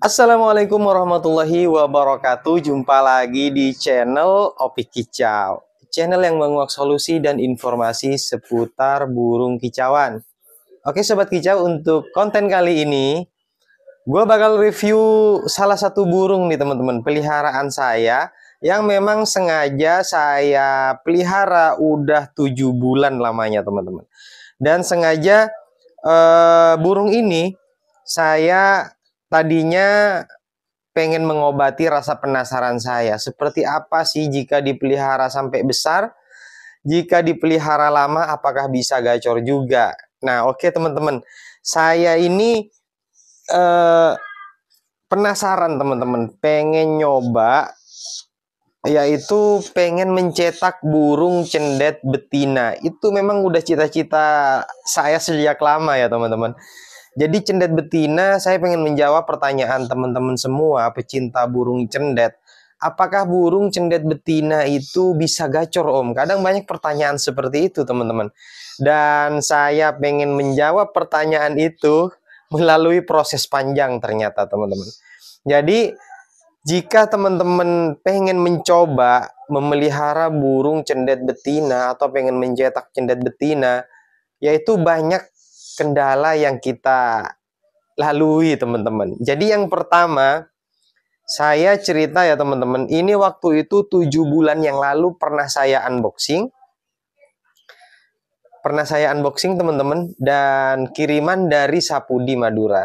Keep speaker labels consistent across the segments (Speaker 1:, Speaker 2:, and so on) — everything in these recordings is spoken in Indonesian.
Speaker 1: Assalamualaikum warahmatullahi wabarakatuh. Jumpa lagi di channel Opik Kicau. Channel yang menguak solusi dan informasi seputar burung kicauan. Oke Sobat Kicau, untuk konten kali ini, gue bakal review salah satu burung nih teman-teman, peliharaan saya yang memang sengaja saya pelihara udah tujuh bulan lamanya teman-teman. Dan sengaja uh, burung ini saya Tadinya pengen mengobati rasa penasaran saya. Seperti apa sih jika dipelihara sampai besar? Jika dipelihara lama, apakah bisa gacor juga? Nah, oke okay, teman-teman, saya ini eh, penasaran teman-teman, pengen nyoba yaitu pengen mencetak burung cendet betina. Itu memang udah cita-cita saya sejak lama ya, teman-teman. Jadi cendet betina, saya pengen menjawab pertanyaan teman-teman semua pecinta burung cendet. Apakah burung cendet betina itu bisa gacor om? Kadang banyak pertanyaan seperti itu teman-teman. Dan saya pengen menjawab pertanyaan itu melalui proses panjang ternyata teman-teman. Jadi jika teman-teman pengen mencoba memelihara burung cendet betina atau pengen mencetak cendet betina, yaitu banyak kendala yang kita lalui teman-teman. Jadi yang pertama, saya cerita ya teman-teman, ini waktu itu tujuh bulan yang lalu pernah saya unboxing. Pernah saya unboxing teman-teman dan kiriman dari Sapudi Madura.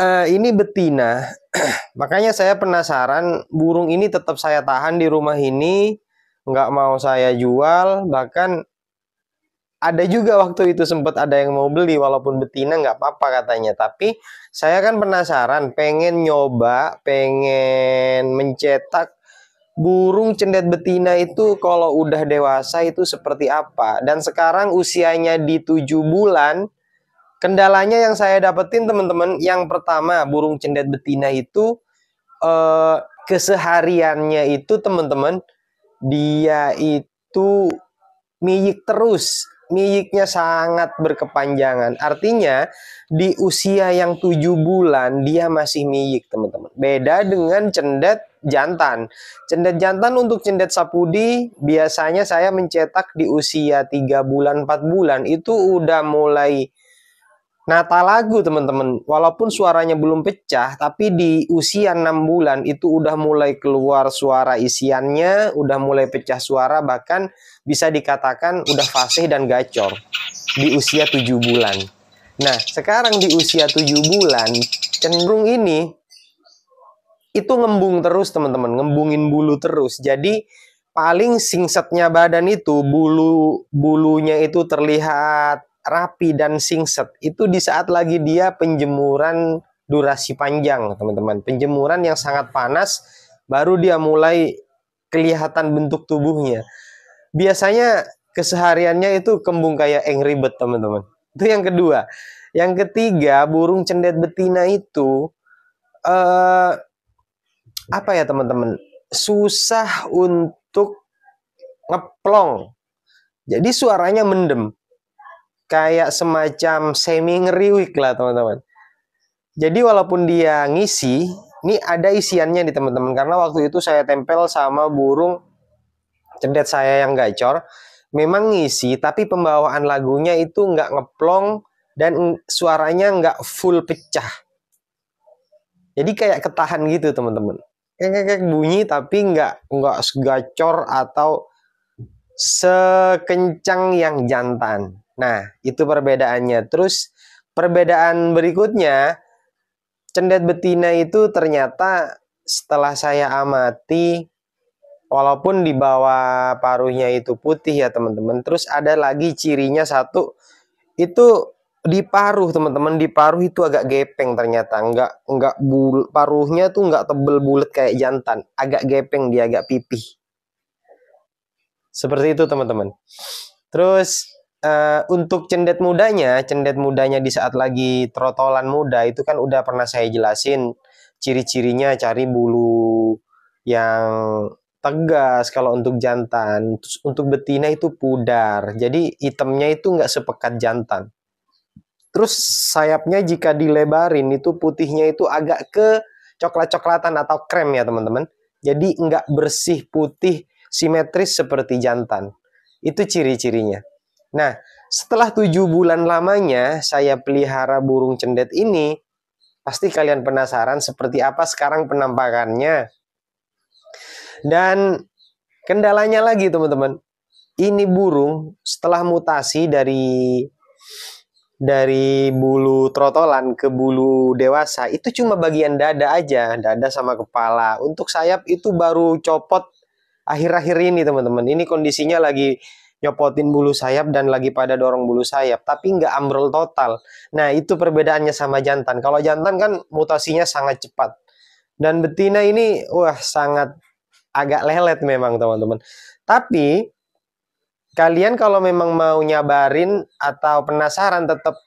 Speaker 1: Uh, ini betina, makanya saya penasaran burung ini tetap saya tahan di rumah ini, nggak mau saya jual, bahkan ada juga waktu itu sempat ada yang mau beli walaupun betina nggak apa-apa katanya tapi saya kan penasaran pengen nyoba pengen mencetak burung cendet betina itu kalau udah dewasa itu seperti apa dan sekarang usianya di tujuh bulan kendalanya yang saya dapetin teman-teman yang pertama burung cendet betina itu eh, kesehariannya itu teman-teman dia itu miyik terus miliknya sangat berkepanjangan. Artinya di usia yang tujuh bulan dia masih milik teman-teman. Beda dengan cendet jantan. Cendet jantan untuk cendet sapudi biasanya saya mencetak di usia tiga bulan empat bulan itu udah mulai nata lagu teman-teman. Walaupun suaranya belum pecah tapi di usia enam bulan itu udah mulai keluar suara isiannya, udah mulai pecah suara bahkan bisa dikatakan udah fasih dan gacor di usia 7 bulan. Nah, sekarang di usia 7 bulan cenderung ini itu ngembung terus teman-teman, ngembungin bulu terus. Jadi paling singsetnya badan itu bulu bulunya itu terlihat rapi dan singset itu di saat lagi dia penjemuran durasi panjang, teman-teman. Penjemuran yang sangat panas baru dia mulai kelihatan bentuk tubuhnya biasanya kesehariannya itu kembung kayak angry bird teman-teman. Itu yang kedua. Yang ketiga, burung cendet betina itu eh apa ya teman-teman? Susah untuk ngeplong. Jadi suaranya mendem. Kayak semacam semi ngeriwik lah teman-teman. Jadi walaupun dia ngisi, ini ada isiannya nih teman-teman karena waktu itu saya tempel sama burung Cendet saya yang gacor memang ngisi tapi pembawaan lagunya itu nggak ngeplong dan suaranya nggak full pecah jadi kayak ketahan gitu teman-teman kayak bunyi tapi nggak nggak gacor atau sekencang yang jantan nah itu perbedaannya terus perbedaan berikutnya cendet betina itu ternyata setelah saya amati walaupun di bawah paruhnya itu putih ya teman-teman terus ada lagi cirinya satu itu di paruh teman-teman di paruh itu agak gepeng ternyata enggak enggak bul paruhnya tuh enggak tebel bulat kayak jantan agak gepeng dia agak pipih seperti itu teman-teman terus uh, untuk cendet mudanya cendet mudanya di saat lagi trotolan muda itu kan udah pernah saya jelasin ciri-cirinya cari bulu yang tegas kalau untuk jantan. terus Untuk betina itu pudar. Jadi hitamnya itu nggak sepekat jantan. Terus sayapnya jika dilebarin itu putihnya itu agak ke coklat-coklatan atau krem ya teman-teman. Jadi nggak bersih putih simetris seperti jantan. Itu ciri-cirinya. Nah, setelah tujuh bulan lamanya saya pelihara burung cendet ini, pasti kalian penasaran seperti apa sekarang penampakannya. Dan kendalanya lagi teman-teman, ini burung setelah mutasi dari dari bulu trotolan ke bulu dewasa itu cuma bagian dada aja, dada sama kepala. Untuk sayap itu baru copot akhir-akhir ini teman-teman. Ini kondisinya lagi nyopotin bulu sayap dan lagi pada dorong bulu sayap, tapi nggak ambrol total. Nah itu perbedaannya sama jantan. Kalau jantan kan mutasinya sangat cepat dan betina ini wah sangat agak lelet memang teman-teman. Tapi kalian kalau memang mau nyabarin atau penasaran tetap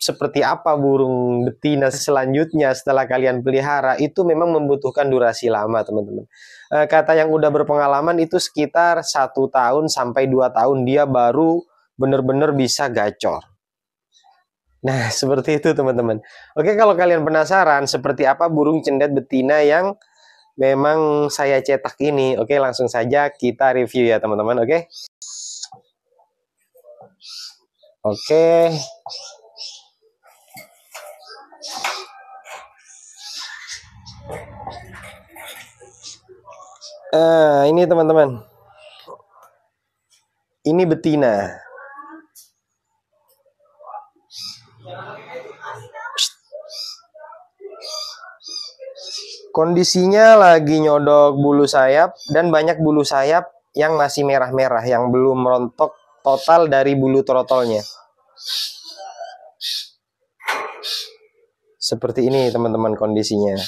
Speaker 1: seperti apa burung betina eh. selanjutnya setelah kalian pelihara itu memang membutuhkan durasi lama teman-teman e, kata yang udah berpengalaman itu sekitar satu tahun sampai dua tahun dia baru benar-benar bisa gacor nah seperti itu teman-teman oke kalau kalian penasaran seperti apa burung cendet betina yang memang saya cetak ini. Oke, langsung saja kita review ya teman-teman. Oke. Oke. Uh, ini teman-teman. Ini betina. Kondisinya lagi nyodok bulu sayap dan banyak bulu sayap yang masih merah-merah yang belum rontok total dari bulu trotolnya. Seperti ini teman-teman kondisinya.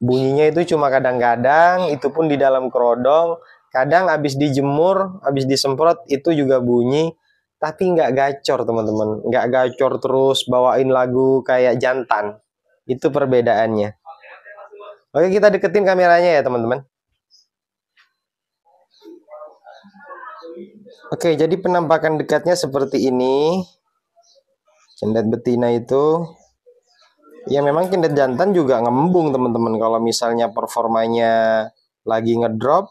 Speaker 1: Bunyinya itu cuma kadang-kadang, itu pun di dalam kerodong. Kadang habis dijemur, habis disemprot itu juga bunyi tapi nggak gacor teman-teman nggak gacor terus bawain lagu kayak jantan itu perbedaannya. Oke, kita deketin kameranya ya, teman-teman. Oke, jadi penampakan dekatnya seperti ini. Cendet betina itu. Ya memang cendet jantan juga ngembung, teman-teman. Kalau misalnya performanya lagi ngedrop,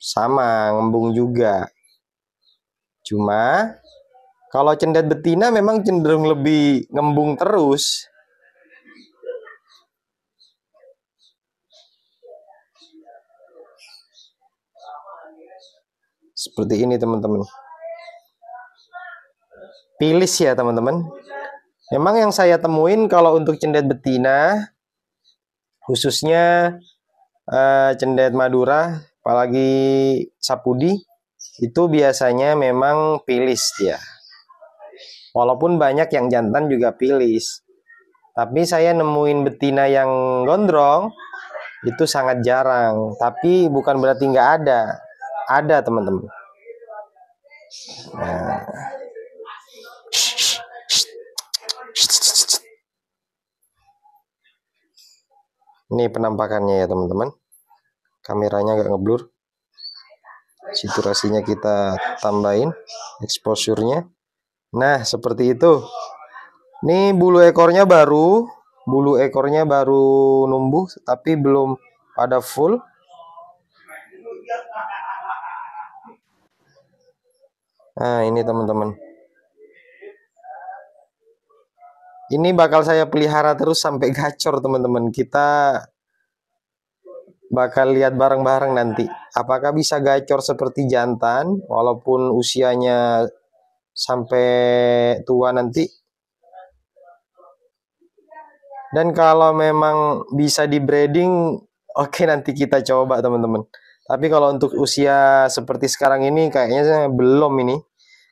Speaker 1: sama ngembung juga. Cuma kalau cendet betina memang cenderung lebih ngembung terus. seperti ini teman-teman pilis ya teman-teman memang yang saya temuin kalau untuk cendet betina khususnya uh, cendet madura apalagi sapudi itu biasanya memang pilis ya walaupun banyak yang jantan juga pilis tapi saya nemuin betina yang gondrong itu sangat jarang tapi bukan berarti nggak ada ada teman-teman Nah. Ini penampakannya ya teman-teman. Kameranya agak ngeblur. Saturasinya kita tambahin, exposure-nya. Nah, seperti itu. Ini bulu ekornya baru, bulu ekornya baru numbuh tapi belum pada full. Nah, ini teman-teman. Ini bakal saya pelihara terus sampai gacor, teman-teman. Kita bakal lihat bareng-bareng nanti. Apakah bisa gacor seperti jantan walaupun usianya sampai tua nanti? Dan kalau memang bisa di breeding, oke okay, nanti kita coba, teman-teman. Tapi kalau untuk usia seperti sekarang ini kayaknya belum ini.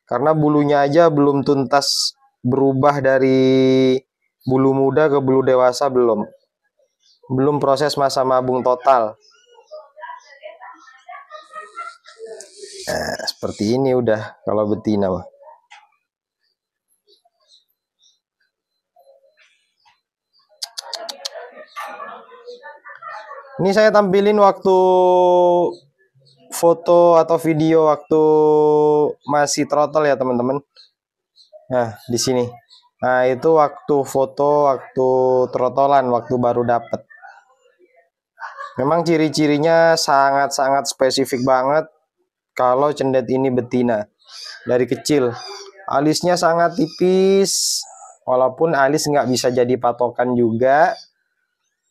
Speaker 1: Karena bulunya aja belum tuntas berubah dari bulu muda ke bulu dewasa belum. Belum proses masa mabung total. Nah, seperti ini udah kalau betina mah. Ini saya tampilin waktu foto atau video waktu masih throttle ya teman-teman. Nah, di sini. Nah, itu waktu foto, waktu trotolan, waktu baru dapat. Memang ciri-cirinya sangat-sangat spesifik banget kalau cendet ini betina. Dari kecil, alisnya sangat tipis, walaupun alis nggak bisa jadi patokan juga,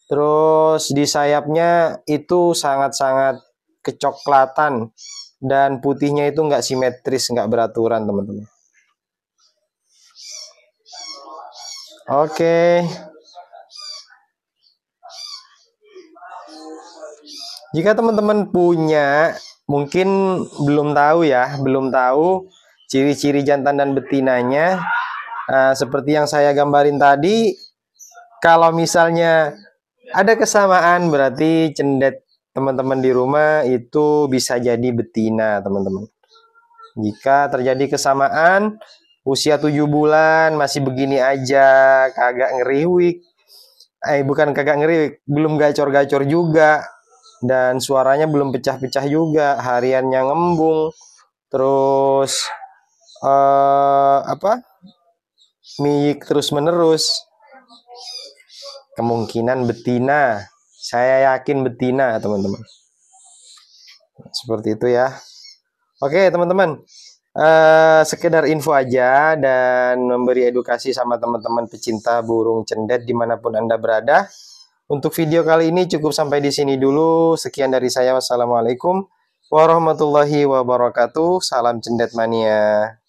Speaker 1: Terus di sayapnya itu sangat-sangat kecoklatan dan putihnya itu nggak simetris, nggak beraturan teman-teman. Oke. Jika teman-teman punya, mungkin belum tahu ya, belum tahu ciri-ciri jantan dan betinanya. Nah, seperti yang saya gambarin tadi, kalau misalnya ada kesamaan berarti cendet teman-teman di rumah itu bisa jadi betina, teman-teman. Jika terjadi kesamaan, usia 7 bulan masih begini aja, kagak ngeriwik. Eh, bukan kagak ngeriwik, belum gacor-gacor juga. Dan suaranya belum pecah-pecah juga, hariannya ngembung. Terus, eh, apa? Miyik terus-menerus kemungkinan betina. Saya yakin betina, teman-teman. Seperti itu ya. Oke, teman-teman. Uh, sekedar info aja dan memberi edukasi sama teman-teman pecinta burung cendet dimanapun Anda berada. Untuk video kali ini cukup sampai di sini dulu. Sekian dari saya. Wassalamualaikum warahmatullahi wabarakatuh. Salam cendet mania.